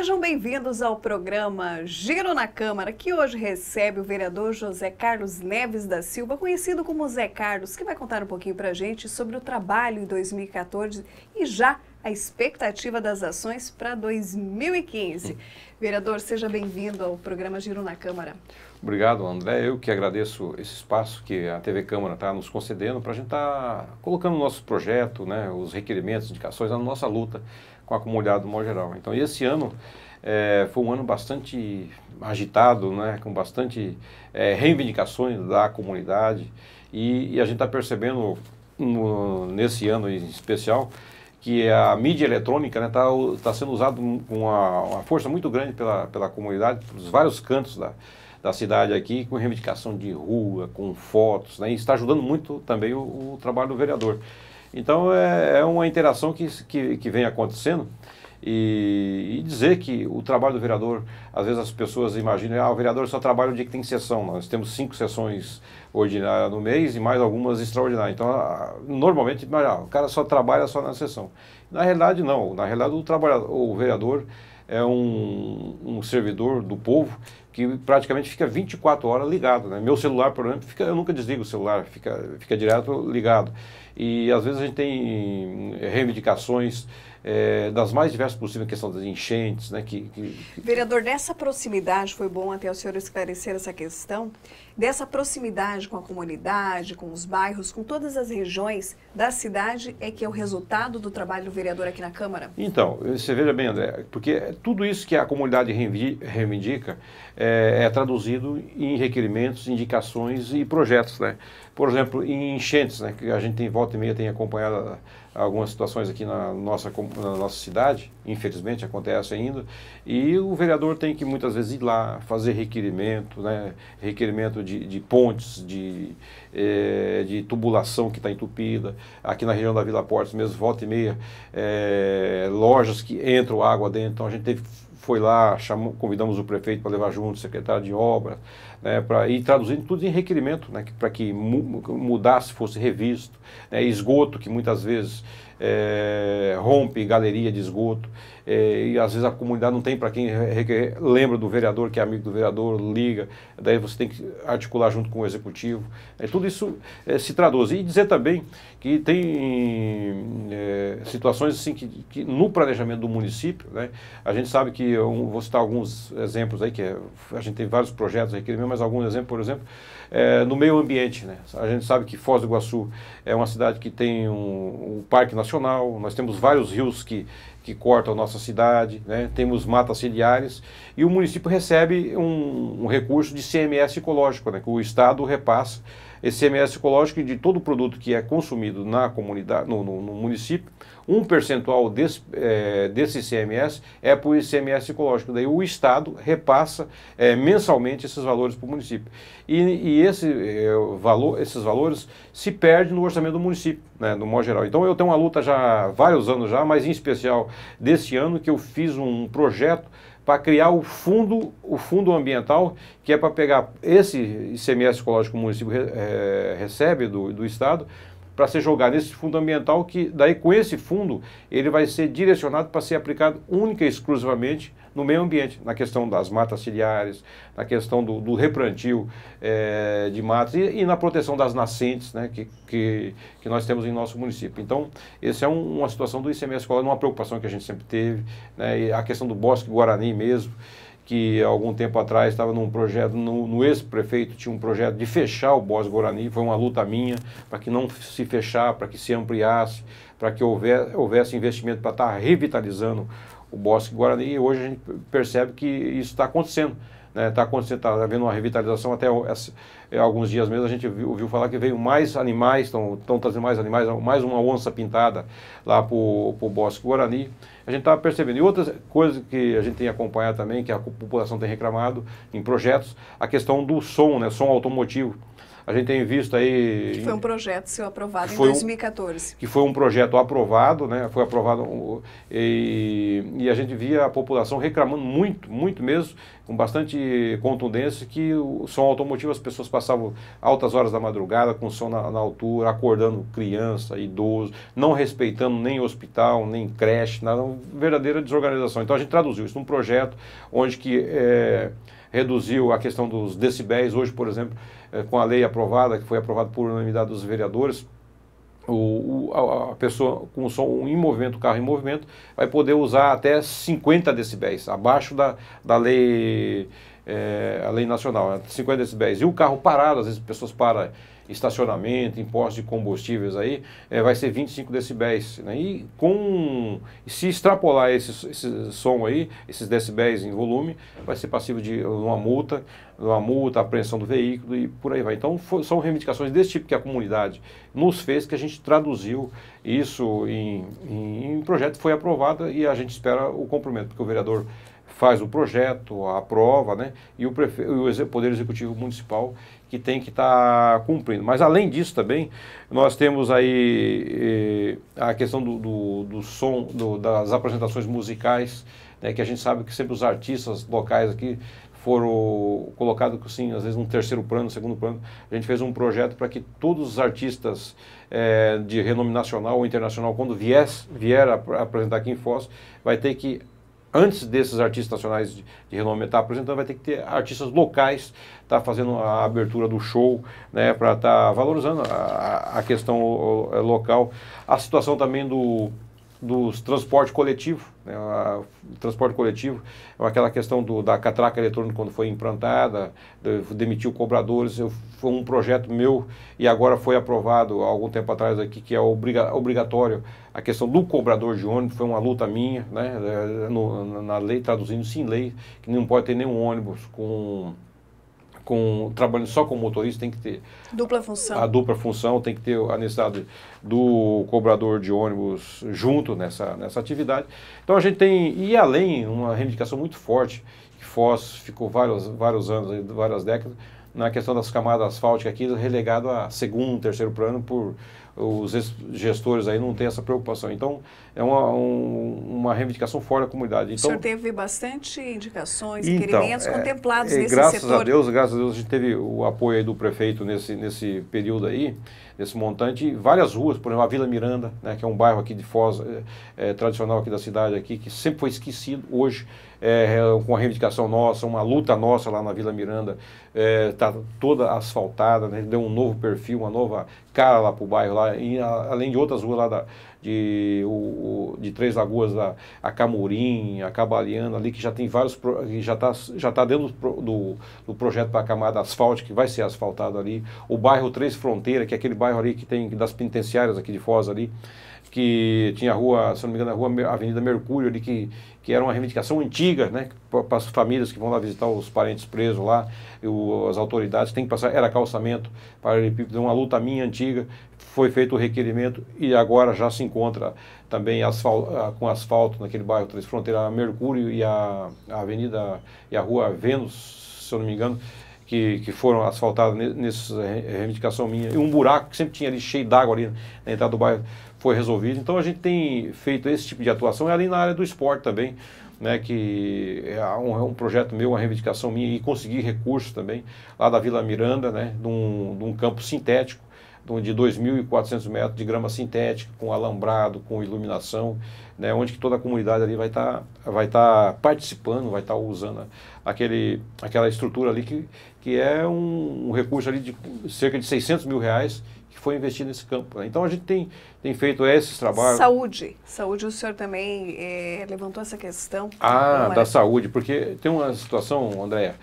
Sejam bem-vindos ao programa Giro na Câmara, que hoje recebe o vereador José Carlos Neves da Silva, conhecido como Zé Carlos, que vai contar um pouquinho para a gente sobre o trabalho em 2014 e já a expectativa das ações para 2015. Hum. Vereador, seja bem-vindo ao programa Giro na Câmara. Obrigado, André. Eu que agradeço esse espaço que a TV Câmara está nos concedendo para a gente estar tá colocando o nosso projeto, né, os requerimentos, indicações na nossa luta com a comunidade modo geral. Então, esse ano é, foi um ano bastante agitado, né, com bastante é, reivindicações da comunidade e, e a gente está percebendo no, nesse ano em especial que a mídia eletrônica está né, tá, tá sendo usada com uma, uma, força muito grande pela, pela comunidade, pelos vários cantos da, da cidade aqui, com reivindicação de rua, com fotos, né, e está ajudando muito também o, o trabalho do vereador. Então é, é uma interação que, que, que vem acontecendo. E, e, dizer que o trabalho do vereador, às vezes as pessoas imaginam, ah, o vereador só trabalha o dia que tem sessão. Nós temos cinco sessões ordinárias no mês e mais algumas extraordinárias. Então, ah, normalmente, ah, o cara só trabalha só na sessão. Na realidade, não. Na realidade, o, trabalhador, o vereador é um, um servidor do povo que praticamente fica 24 horas ligado. Né? Meu celular, por exemplo, fica, eu nunca desligo o celular, fica, fica direto ligado. E às vezes a gente tem eh, reivindicações é, das mais diversas possíveis, a questão das enchentes. Né? Que, que, Vereador, dessa proximidade, foi bom até o senhor esclarecer essa questão, dessa proximidade com a comunidade, com os bairros, com todas as regiões da cidade, é que é o resultado do trabalho do vereador aqui na Câmara? Então, você veja bem, André, porque é tudo isso que a comunidade reivindica, é, é, traduzido em requerimentos, indicações e projetos, né? Por exemplo, em enchentes, né? Que a gente tem volta e meia tem acompanhado ah, algumas situações aqui na nossa na nossa cidade, infelizmente acontece ainda, e o vereador tem que muitas vezes ir lá fazer requerimento, né? Requerimento de, de pontes, de é, de tubulação que está entupida, aqui na região da Vila Portes mesmo volta e meia é, lojas que entram água dentro, então a gente teve foi lá, chamou, convidamos o prefeito para levar junto, secretário de obras, né, pra, e traduzindo tudo em requerimento, né, para que mu mudasse, fosse revisto, né, esgoto que muitas vezes é, rompe galeria de esgoto, é, e às vezes a comunidade não tem para quem lembra do vereador, que é amigo do vereador, liga, daí você tem que articular junto com o executivo. É, tudo isso é, se traduz. E dizer também que tem situações assim que, que, no planejamento do município, né, a gente sabe que, eu vou citar alguns exemplos aí, que é, a gente tem vários projetos, requerimento mais algum exemplo, por exemplo, é, no meio ambiente. Né? A gente sabe que Foz do Iguaçu é uma cidade que tem um, um parque nacional, nós temos vários rios que, que cortam a nossa cidade, né? temos matas ciliares, e o município recebe um, um recurso de CMS ecológico, né? que o Estado repassa esse CMS ecológico de todo o produto que é consumido na comunidade, no, no, no município, um percentual desse, eh, é, desse ICMS é para o ICMS ecológico. Daí o Estado repassa é, mensalmente esses valores para o município. E, e esse, é, valor, esses valores se perdem no orçamento do município, né, no modo geral. Então eu tenho uma luta já há vários anos já, mas em especial desse ano que eu fiz um projeto para criar o fundo, o fundo ambiental, que é para pegar esse ICMS ecológico que o município recebe do, do Estado para ser jogado nesse fundo ambiental que daí com esse fundo ele vai ser direcionado para ser aplicado única e exclusivamente no meio ambiente, na questão das matas ciliares, na questão do, do replantio é, de matas e, e, na proteção das nascentes né, que, que, que, nós temos em nosso município. Então, essa é um, uma situação do ICMS Escola, uma preocupação que a gente sempre teve, né, a questão do bosque Guarani mesmo que algum tempo atrás estava num projeto, no, no ex-prefeito tinha um projeto de fechar o Bosque Guarani, foi uma luta minha para que não se fechar, para que se ampliasse, para que houvesse, houvesse investimento para estar revitalizando o Bosque Guarani, e hoje a gente percebe que isso está acontecendo. Né? Está né? acontecendo, está havendo uma revitalização até é, alguns dias mesmo, a gente ouviu, ouviu falar que veio mais animais, estão trazendo mais animais, mais uma onça pintada lá para o Bosque Guarani a gente está percebendo. E outras coisas que a gente tem acompanhado também, que a população tem reclamado em projetos, a questão do som, né, som automotivo. A gente tem visto aí. Que foi um projeto seu aprovado em 2014. Um, que foi um projeto aprovado, né? Foi aprovado e, e, a gente via a população reclamando muito, muito mesmo, com bastante contundência, que o som automotivo, as pessoas passavam altas horas da madrugada com som na, na altura, acordando criança, idoso, não respeitando nem hospital, nem creche, nada, uma verdadeira desorganização. Então a gente traduziu isso num projeto onde que é, reduziu a questão dos decibéis. Hoje, por exemplo, é, com a lei aprovada, que foi aprovada por unanimidade dos vereadores, o, a, a, pessoa com o som em movimento, o carro em movimento, vai poder usar até 50 decibéis, abaixo da, da lei, é, a lei nacional, 50 né? decibéis. E o carro parado, às vezes as pessoas param estacionamento, impostos de combustíveis aí, é, vai ser 25 decibéis. Né? E com, se extrapolar esse, esse som aí, esses decibéis em volume, vai ser passivo de uma multa, uma multa, apreensão do veículo e por aí vai. Então foi, são reivindicações desse tipo que a comunidade nos fez, que a gente traduziu isso em, em, em projeto, foi aprovada e a gente espera o cumprimento, porque o vereador faz o projeto, a prova, né? E o, prefe... o Poder Executivo Municipal que tem que estar tá cumprindo. Mas além disso também, nós temos aí eh, a questão do, do, do som, do, das apresentações musicais, né? que a gente sabe que sempre os artistas locais aqui foram colocados, assim, às vezes no terceiro plano, segundo plano. A gente fez um projeto para que todos os artistas eh, de renome nacional ou internacional, quando vies, vier a, a apresentar aqui em Foz, vai ter que antes desses artistas nacionais de, de renome estar apresentando, vai ter que ter artistas locais tá fazendo a abertura do show, né, para estar tá valorizando a, a questão local. A situação também do dos transporte coletivo. Né? O transporte coletivo, aquela questão do, da catraca eletrônica quando foi implantada, demitiu cobradores, eu, foi um projeto meu e agora foi aprovado há algum tempo atrás aqui, que é obriga, obrigatório a questão do cobrador de ônibus, foi uma luta minha, né? No, na lei, traduzindo sim lei, que não pode ter nenhum ônibus com com, trabalhando só com motorista, tem que ter. Dupla função. A dupla função, tem que ter a necessidade do cobrador de ônibus junto nessa, nessa atividade. Então a gente tem, e além, uma reivindicação muito forte, que Foz ficou vários, vários anos, várias décadas, na questão das camadas asfálticas aqui, relegado a segundo, terceiro plano, por os gestores aí não ter essa preocupação. Então, é uma, um, uma reivindicação fora da comunidade. Então, o senhor teve bastante indicações, então, requerimentos é, contemplados é, nesse graças setor. Graças a Deus, graças a Deus, a gente teve o apoio do prefeito nesse, nesse período aí esse montante várias ruas, por exemplo, a Vila Miranda, né, que é um bairro aqui de Foz, é, é, tradicional aqui da cidade, aqui, que sempre foi esquecido. Hoje, eh, é, com a reivindicação nossa, uma luta nossa lá na Vila Miranda, está toda asfaltada, né, deu um novo perfil, uma nova cara lá para o bairro, lá, e a, além de outras ruas lá da, de, o, o, de Três Lagoas, a, a Camurim, a Cabaliana, ali que já tem vários, que já está já tá dentro do, do, projeto para a camada asfalte que vai ser asfaltado ali. O bairro Três Fronteiras, que é aquele bairro ali que tem das penitenciárias aqui de Foz ali, que tinha a rua, se não me engano, a rua Avenida Mercúrio ali, que que era uma reivindicação antiga, né, para as famílias que vão lá visitar os parentes presos lá, as autoridades têm que passar, era calçamento para uma luta minha antiga, foi feito o requerimento e agora já se encontra também asfal, ah, com asfalto naquele bairro Três fronteira, a Mercúrio e a, a Avenida e a Rua Vênus, se eu não me engano, que, que, foram asfaltadas nessa reivindicação minha. E um buraco que sempre tinha ali cheio d'água ali na entrada do bairro foi resolvido. Então a gente tem feito esse tipo de atuação e ali na área do esporte também, né, que é um, é um projeto meu, uma reivindicação minha e conseguir recursos também lá da Vila Miranda, né, de um, de um campo sintético de 2.400 metros de grama sintética, com alambrado, com iluminação, né, onde que toda a comunidade ali vai estar tá, vai tá participando, vai estar tá usando aquele, aquela estrutura ali que, que é um, um recurso ali de cerca de 600 mil reais que foi investido nesse campo. Né? Então a gente tem, tem feito esses trabalhos. Saúde. Saúde, o senhor também é, levantou essa questão. Ah, da saúde, porque tem uma situação, Andréa,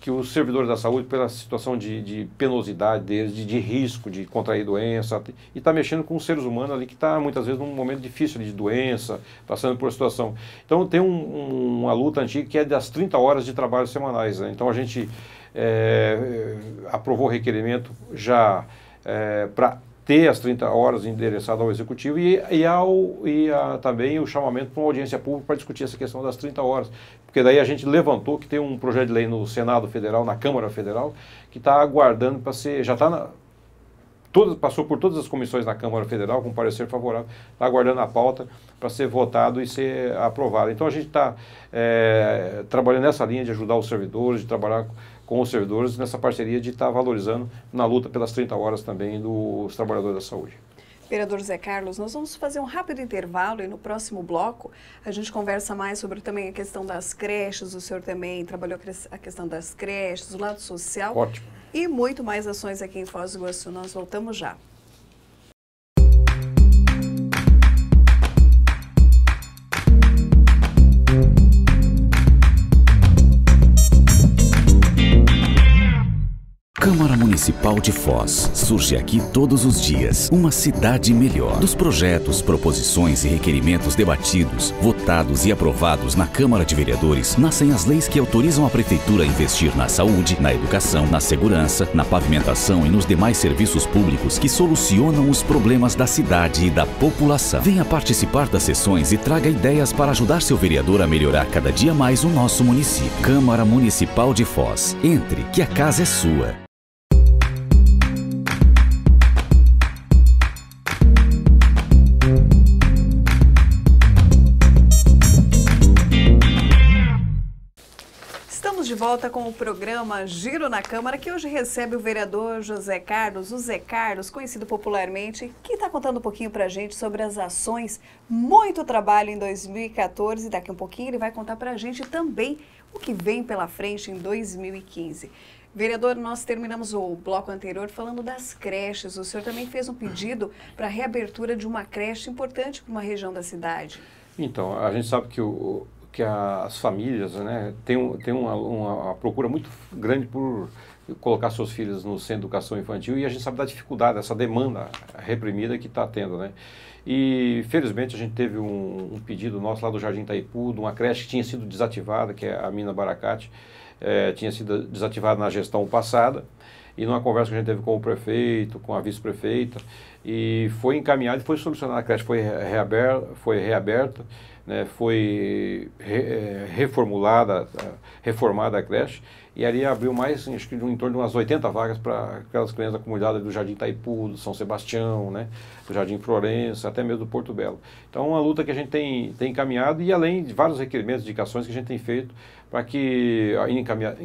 que os servidores da saúde, pela situação de, de penosidade deles, de, de, risco de contrair doença, e está mexendo com os seres humanos ali que está muitas vezes num momento difícil de doença, passando por situação. Então tem um, um, uma luta antiga que é das 30 horas de trabalho semanais. Né? Então a gente é, aprovou o requerimento já é, eh, para ter as 30 horas endereçado ao Executivo e, e, ao, e a, também o chamamento para uma audiência pública para discutir essa questão das 30 horas. Porque daí a gente levantou que tem um projeto de lei no Senado Federal, na Câmara Federal, que está aguardando para ser. Já está na. Todo, passou por todas as comissões na Câmara Federal com parecer favorável, está aguardando a pauta para ser votado e ser aprovado. Então a gente está é, eh, trabalhando nessa linha de ajudar os servidores, de trabalhar com os servidores nessa parceria de estar tá valorizando na luta pelas 30 horas também dos trabalhadores da saúde. Vereador Zé Carlos, nós vamos fazer um rápido intervalo e no próximo bloco a gente conversa mais sobre também a questão das creches. O senhor também trabalhou a questão das creches, o lado social. Ótimo. E muito mais ações aqui em Foz do Iguaçu. Nós voltamos já. Municipal de Foz. Surge aqui todos os dias uma cidade melhor. Dos projetos, proposições e requerimentos debatidos, votados e aprovados na Câmara de Vereadores, nascem as leis que autorizam a Prefeitura a investir na saúde, na educação, na segurança, na pavimentação e nos demais serviços públicos que solucionam os problemas da cidade e da população. Venha participar das sessões e traga ideias para ajudar seu vereador a melhorar cada dia mais o nosso município. Câmara Municipal de Foz. Entre, que a casa é sua. volta com o programa Giro na Câmara, que hoje recebe o vereador José Carlos, o Zé Carlos, conhecido popularmente, que está contando um pouquinho para a gente sobre as ações, muito trabalho em 2014, daqui um pouquinho ele vai contar para a gente também o que vem pela frente em 2015. Vereador, nós terminamos o bloco anterior falando das creches. O senhor também fez um pedido para a reabertura de uma creche importante para uma região da cidade. Então, a gente sabe que o, que as famílias né, têm, têm uma, uma procura muito grande por colocar seus filhos no centro de educação infantil e a gente sabe da dificuldade, dessa demanda reprimida que está tendo, né? E, felizmente, a gente teve um, um, pedido nosso lá do Jardim Itaipu, de uma creche que tinha sido desativada, que é a Mina Baracate, eh, tinha sido desativada na gestão passada, e numa conversa que a gente teve com o prefeito, com a vice-prefeita, e foi encaminhado e foi solucionada a creche, foi reaberta, foi reaberta né, foi re, é, reformulada, reformada a creche, e ali abriu mais, acho que em torno de umas 80 vagas para aquelas crianças acumuladas do Jardim Taipu, do São Sebastião, né, do Jardim Florença, até mesmo do Porto Belo. Então é uma luta que a gente tem, tem encaminhado, e além de vários requerimentos, indicações que a gente tem feito para que, encaminha,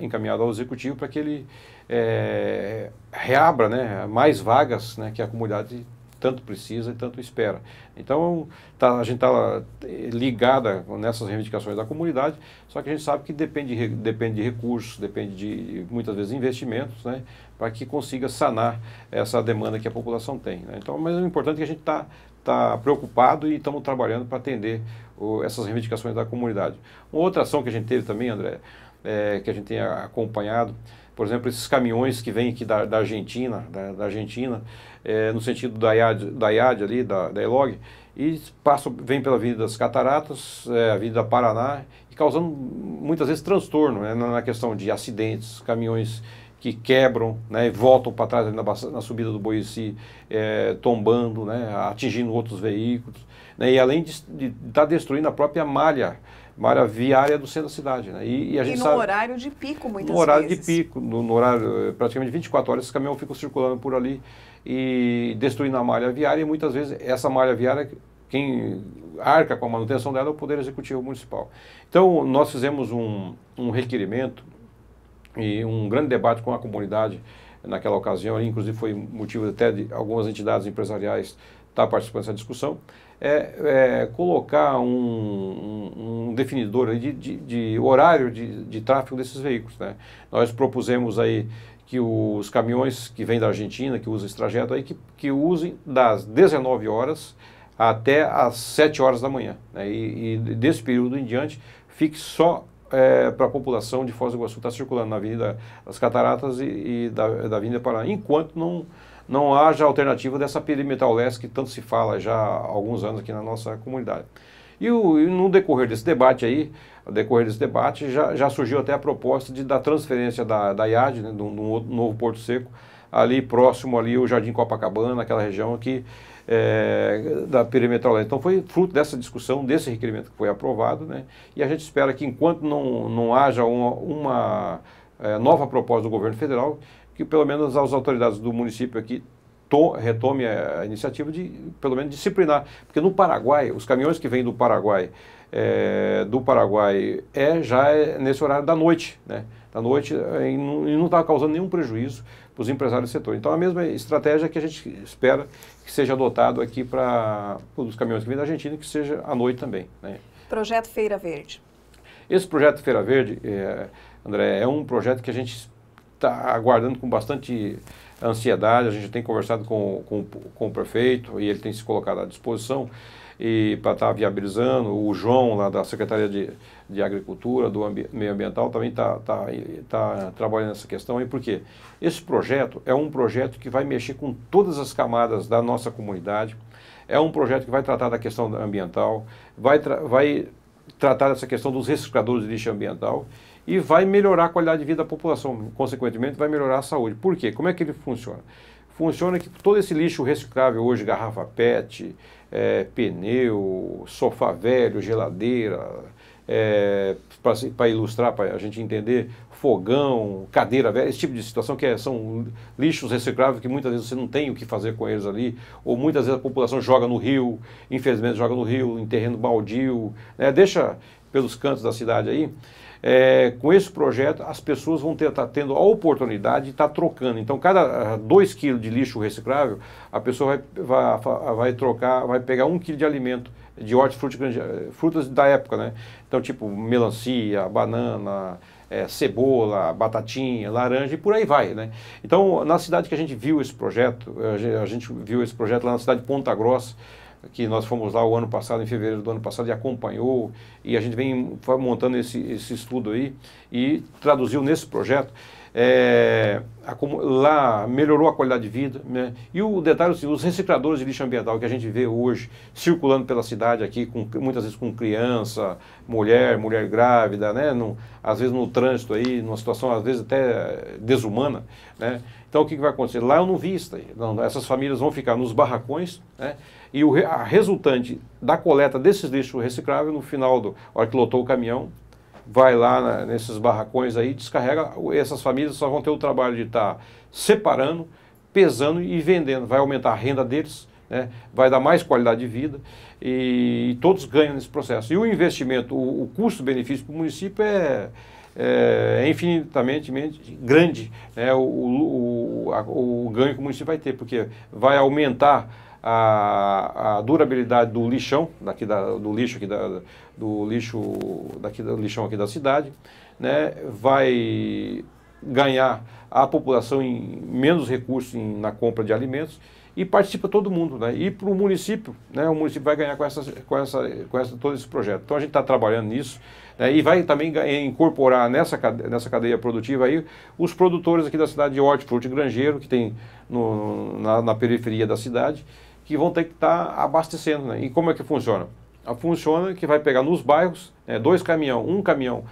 encaminhado ao Executivo, para que ele é, reabra né, mais vagas né, que a comunidade tanto precisa e tanto espera. Então, tá, a gente está eh, ligada nessas reivindicações da comunidade, só que a gente sabe que depende de, depende de recursos, depende de, muitas vezes, investimentos, né, para que consiga sanar essa demanda que a população tem. Né? Então, mas o importante é que a gente está tá preocupado e estamos trabalhando para atender o, essas reivindicações da comunidade. Uma outra ação que a gente teve também, André, é, que a gente tem acompanhado, por exemplo, esses caminhões que vêm aqui da, da Argentina, da, da Argentina, é, no sentido da IAD, da IAD ali, da, da ELOG, e passam, vêm pela Avenida das Cataratas, é, Avenida Paraná, e causando muitas vezes transtorno né, na questão de acidentes, caminhões que quebram né, e voltam para trás na, na, subida do Boici, é, tombando, né, atingindo outros veículos, né, e além de estar de tá destruindo a própria malha uma área viária do centro da cidade. Né? E, e, a gente e no sabe, horário de pico, muitas vezes. No horário vezes. de pico, no, no, horário eh, praticamente 24 horas, esses caminhões ficam circulando por ali e destruindo a malha viária e muitas vezes essa malha viária, quem arca com a manutenção dela é o Poder Executivo Municipal. Então, nós fizemos um, um requerimento e um grande debate com a comunidade naquela ocasião, inclusive foi motivo até de algumas entidades empresariais estar participando dessa discussão, é, é colocar um, definidor de, de, de horário de, de tráfego desses veículos. Né? Nós propusemos aí que os caminhões que vêm da Argentina, que usam esse trajeto aí, que, que usem das 19 horas até as 7 horas da manhã. Né? E, e, desse período em diante, fique só é, para a população de Foz do Iguaçu estar tá circulando na Avenida das Cataratas e, e da, da Avenida Paraná, enquanto não, não haja alternativa dessa perimetral leste que tanto se fala já há alguns anos aqui na nossa comunidade. E, o, e no decorrer desse debate aí, no decorrer desse debate, já, já surgiu até a proposta de, da transferência da, da IAD, né, de um, novo Porto Seco, ali próximo ali o Jardim Copacabana, naquela região aqui é, da perimetral. Então foi fruto dessa discussão, desse requerimento que foi aprovado, né? E a gente espera que enquanto não, não haja uma, uma é, nova proposta do governo federal, que pelo menos as autoridades do município aqui to, retome a iniciativa de, pelo menos, disciplinar. Porque no Paraguai, os caminhões que vêm do Paraguai, é, do Paraguai, é já é nesse horário da noite, né? Da noite, eh, e não está causando nenhum prejuízo para os empresários do setor. Então, a mesma estratégia que a gente espera que seja adotado aqui para os caminhões que vêm da Argentina, que seja à noite também. Né? Projeto Feira Verde. Esse projeto Feira Verde, é, André, é um projeto que a gente está aguardando com bastante ansiedade, a gente tem conversado com, com, com o prefeito e ele tem se colocado à disposição e para estar tá viabilizando. O João, lá da Secretaria de, de Agricultura, do Ambi Meio Ambiental, também está tá, tá trabalhando nessa questão. E por quê? Esse projeto é um projeto que vai mexer com todas as camadas da nossa comunidade. É um projeto que vai tratar da questão ambiental, vai, tra vai tratar dessa questão dos recicladores de lixo ambiental e vai melhorar a qualidade de vida da população, consequentemente vai melhorar a saúde. Por quê? Como é que ele funciona? Funciona que todo esse lixo reciclável hoje, garrafa PET, é, pneu, sofá velho, geladeira, é, para ilustrar, para a gente entender, fogão, cadeira velha, esse tipo de situação que é, são lixos recicláveis que muitas vezes você não tem o que fazer com eles ali, ou muitas vezes a população joga no rio, infelizmente joga no rio, em terreno baldio, né, deixa pelos cantos da cidade aí. É, com esse projeto, as pessoas vão estar tá tendo a oportunidade de estar tá trocando. Então, cada 2 ah, kg de lixo reciclável, a pessoa vai, vai, vai trocar, vai pegar 1 um kg de alimento de hortifruti, eh, frutas da época, né? Então, tipo melancia, banana, é, cebola, batatinha, laranja e por aí vai, né? Então, na cidade que a gente viu esse projeto, eh, a gente viu esse projeto lá na cidade de Ponta Grossa, que nós fomos lá o ano passado, em fevereiro do ano passado, e acompanhou, e a gente vem montando esse, esse estudo aí e traduziu nesse projeto é, lá melhorou a qualidade de vida. Né? E o detalhe é assim, os recicladores de lixo ambiental que a gente vê hoje circulando pela cidade aqui, com, muitas vezes com criança, mulher, mulher grávida, né? No, às vezes no trânsito aí, numa situação às vezes até desumana. Né? Então o que, que vai acontecer? Lá eu não vi isso Não, essas famílias vão ficar nos barracões né? e o a resultante da coleta desses lixos recicláveis, no final, do, hora que lotou o caminhão, vai lá na, nesses barracões aí, descarrega. Essas famílias só vão ter o trabalho de estar tá separando, pesando e vendendo. Vai aumentar a renda deles, né? vai dar mais qualidade de vida e, e todos ganham nesse processo. E o investimento, o, o custo-benefício para o município é, é, é infinitamente grande né? o, o, a, o ganho que o município vai ter, porque vai aumentar a, a durabilidade do lixão, daqui da, do lixo aqui da, do lixo daqui do lixão aqui da cidade, né? Vai ganhar a população em menos recursos na compra de alimentos e participa todo mundo, né? E para o município, né? O município vai ganhar com essa, com essa, com essa, todo esse projeto. Então a gente está trabalhando nisso né, e vai também é, incorporar nessa cadeia, nessa cadeia produtiva aí os produtores aqui da cidade de Hortifruti Grangeiro que tem no, na, na periferia da cidade que vão ter que estar tá abastecendo. Né? E como é que funciona? Ah, funciona que vai pegar nos bairros né, dois caminhão, um caminhão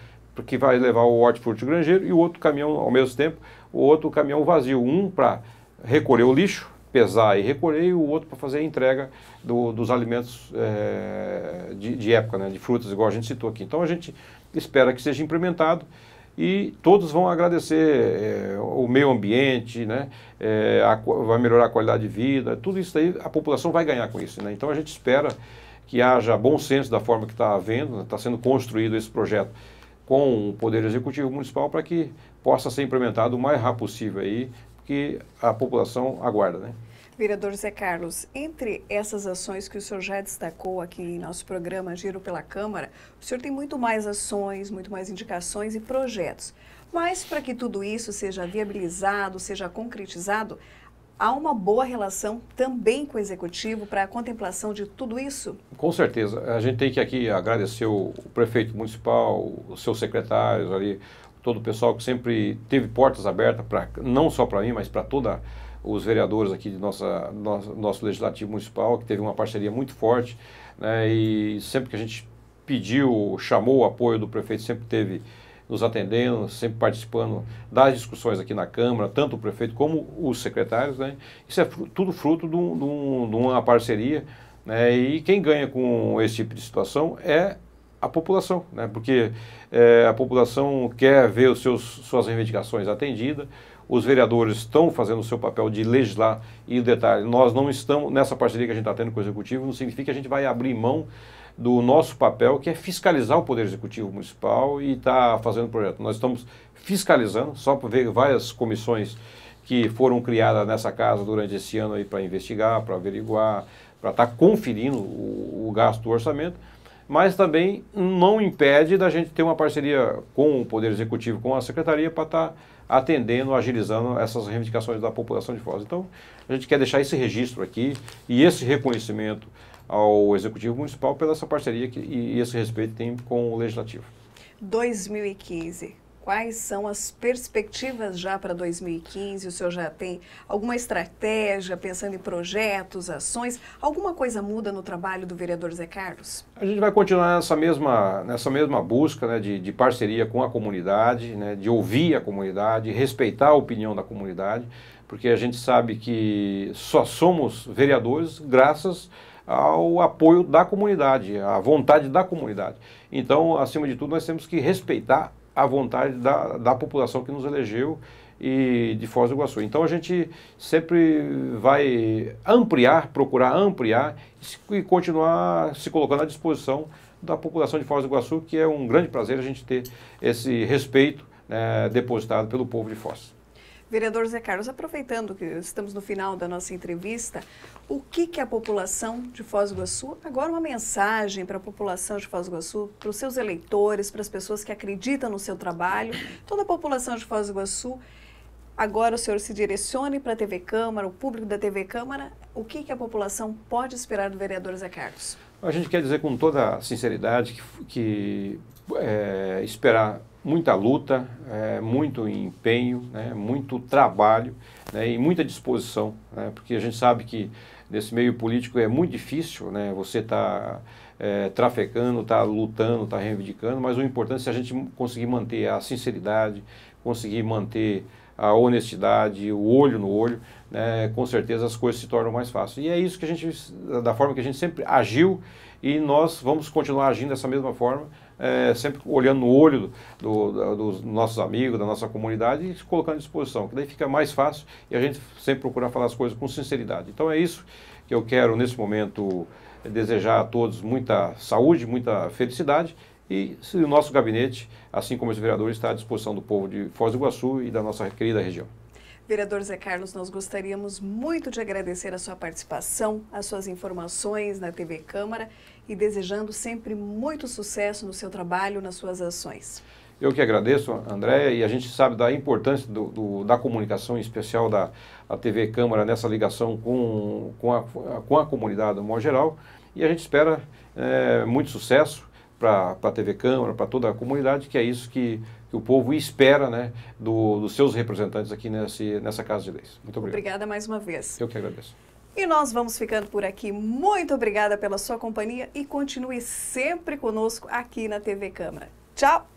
que vai levar o hortifruti granjeiro e o outro caminhão ao mesmo tempo, o outro caminhão vazio, um para recolher o lixo, pesar e recolher, e o outro para fazer a entrega do, dos alimentos é, de, de, época, né, de frutas, igual a gente citou aqui. Então a gente espera que seja implementado e todos vão agradecer é, o meio ambiente, né? É, a, vai melhorar a qualidade de vida, tudo isso aí a população vai ganhar com isso. Né? Então a gente espera que haja bom senso da forma que está havendo, né, está sendo construído esse projeto com o Poder Executivo Municipal para que possa ser implementado o mais rápido possível aí, que a população aguarda. Né? Vereador Zé Carlos, entre essas ações que o senhor já destacou aqui em nosso programa Giro pela Câmara, o senhor tem muito mais ações, muito mais indicações e projetos. Mas para que tudo isso seja viabilizado, seja concretizado, há uma boa relação também com o executivo para a contemplação de tudo isso? Com certeza. A gente tem que aqui agradecer o prefeito municipal, os seus secretários ali, todo o pessoal que sempre teve portas abertas para não só para mim, mas para toda a os vereadores aqui de nossa, nosso, nosso Legislativo Municipal, que teve uma parceria muito forte, né, e sempre que a gente pediu, chamou o apoio do prefeito, sempre teve nos atendendo, sempre participando das discussões aqui na Câmara, tanto o prefeito como os secretários. Né? Isso é fruto, tudo fruto de, um, de, uma parceria. Né? E quem ganha com esse tipo de situação é a população, né? porque é, a população quer ver os seus, suas reivindicações atendidas, os vereadores estão fazendo o seu papel de legislar, e detalhe, nós não estamos, nessa parceria que a gente está tendo com o Executivo, não significa que a gente vai abrir mão do nosso papel, que é fiscalizar o Poder Executivo Municipal e está fazendo o projeto. Nós estamos fiscalizando, só para ver várias comissões que foram criadas nessa casa durante esse ano aí para investigar, para averiguar, para estar tá conferindo o, o gasto do orçamento mas também não impede da gente ter uma parceria com o Poder Executivo, com a Secretaria, para estar tá atendendo, agilizando essas reivindicações da população de Foz. Então, a gente quer deixar esse registro aqui e esse reconhecimento ao Executivo Municipal pela essa parceria que, e esse respeito que tem com o Legislativo. 2015 Quais são as perspectivas já para 2015? O senhor já tem alguma estratégia, pensando em projetos, ações? Alguma coisa muda no trabalho do vereador Zé Carlos? A gente vai continuar nessa mesma, nessa mesma busca né, de, de parceria com a comunidade, né, de ouvir a comunidade, respeitar a opinião da comunidade, porque a gente sabe que só somos vereadores graças ao apoio da comunidade, à vontade da comunidade. Então, acima de tudo, nós temos que respeitar à vontade da, da população que nos elegeu e de Foz do Iguaçu. Então a gente sempre vai ampliar, procurar ampliar e continuar se colocando à disposição da população de Foz do Iguaçu, que é um grande prazer a gente ter esse respeito né, depositado pelo povo de Foz. Vereador Zé Carlos, aproveitando que estamos no final da nossa entrevista, o que, que a população de Foz do Iguaçu, agora uma mensagem para a população de Foz do Iguaçu, para os seus eleitores, para as pessoas que acreditam no seu trabalho, toda a população de Foz do Iguaçu, agora o senhor se direcione para a TV Câmara, o público da TV Câmara, o que, que a população pode esperar do vereador Zé Carlos? A gente quer dizer com toda sinceridade que, que é, esperar muita luta, é, muito empenho, né, muito trabalho né, e muita disposição, né, porque a gente sabe que nesse meio político é muito difícil né, você estar tá, é, trafecando, estar tá lutando, estar tá reivindicando, mas o importante é a gente conseguir manter a sinceridade, conseguir manter a honestidade, o olho no olho, né, com certeza as coisas se tornam mais fáceis. E é isso que a gente, da forma que a gente sempre agiu, e nós vamos continuar agindo dessa mesma forma, é, sempre olhando no olho do, do, dos nossos amigos, da nossa comunidade e se colocando à disposição, que daí fica mais fácil e a gente sempre procura falar as coisas com sinceridade. Então é isso que eu quero nesse momento desejar a todos muita saúde, muita felicidade e o nosso gabinete, assim como os vereadores, está à disposição do povo de Foz do Iguaçu e da nossa querida região. Vereador Zé Carlos, nós gostaríamos muito de agradecer a sua participação, as suas informações na TV Câmara e desejando sempre muito sucesso no seu trabalho, nas suas ações. Eu que agradeço, Andréia, e a gente sabe da importância do, do, da comunicação, em especial da TV Câmara, nessa ligação com, com, a, com a comunidade, no modo geral. E a gente espera é, muito sucesso para a TV Câmara, para toda a comunidade, que é isso que que o povo espera né, do, dos seus representantes aqui nesse, nessa Casa de Leis. Muito obrigado. Obrigada mais uma vez. Eu que agradeço. E nós vamos ficando por aqui. Muito obrigada pela sua companhia e continue sempre conosco aqui na TV Câmara. Tchau!